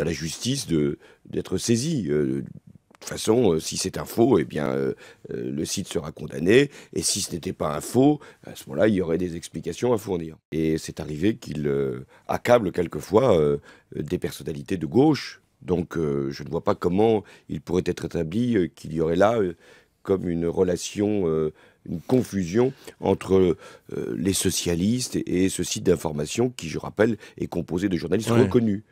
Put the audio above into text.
à la justice d'être saisi. Euh, de toute façon, euh, si c'est un faux, et eh bien, euh, le site sera condamné. Et si ce n'était pas un faux, à ce moment-là, il y aurait des explications à fournir. Et c'est arrivé qu'il accable quelquefois des personnalités de gauche. Donc, je ne vois pas comment il pourrait être établi qu'il y aurait là comme une relation, une confusion entre les socialistes et, ce site d'information qui, je rappelle, est composé de journalistes reconnus.